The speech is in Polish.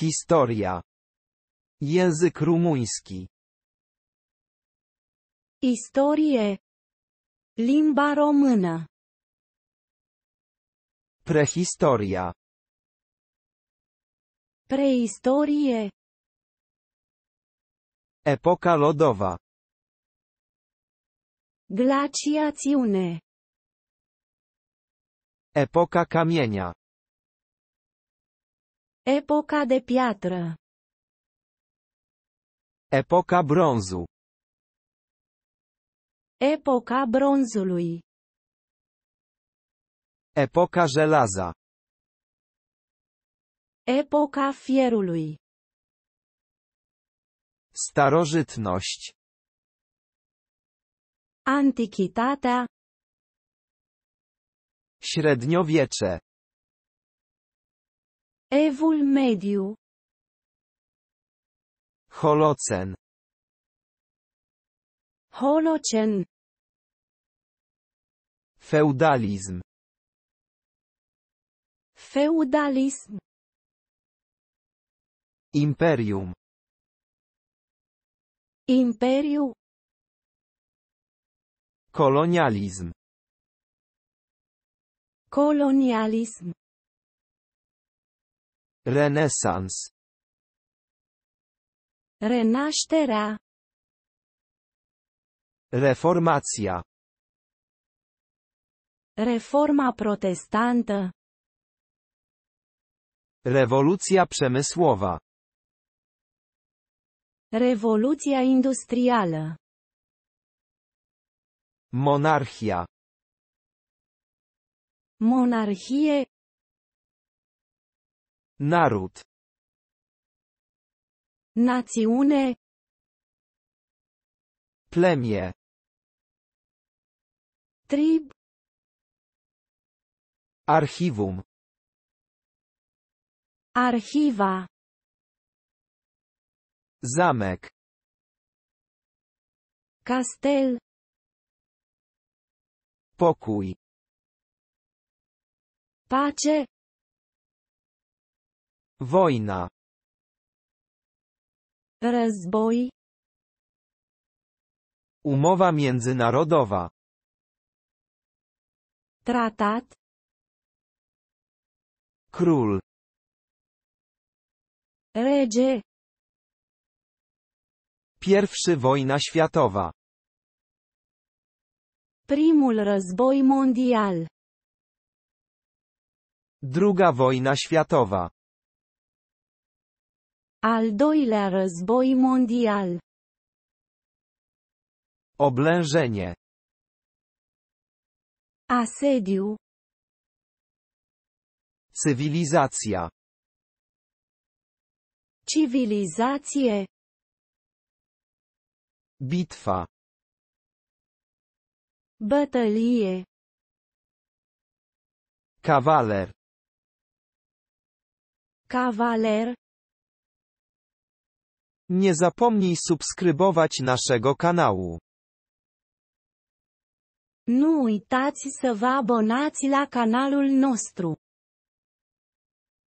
Historia. Język rumuński. Istorie. Limba romana, Prehistoria. prehistorie, Epoka lodowa. Glaciațiune. Epoka kamienia. Epoca de piatră. Epoca brązu. Epoca brązului. Epoka żelaza. Epoca fierului. Starożytność. Antichitatea. Średniowiecze. Evul mediu. Holocen. Holocen. Feudalizm. Feudalizm. Imperium. Imperium. Kolonializm. Kolonializm. Renesans. Renașterea. Reformația. Reforma protestantă. Rewolucja przemysłowa. Rewolucja industrială. Monarchia. Monarhie. Naród. Națiune. Plemię. Trib. Archiwum. Archiwa. Zamek. Kastel. Pokój. Pace. Wojna. Rozbój. Umowa międzynarodowa. Tratat. Król. Redzie. Pierwszy wojna światowa. Primul război mondial. Druga wojna światowa. Al doilea război mondial. Oblężenie. Asediu. Cywilizacja. Cywilizacje. Bitwa. Batalie. Kawaler. Kawaler. Nie zapomnij subskrybować naszego kanału. Nu uitați să vă abonați la canalul nostru.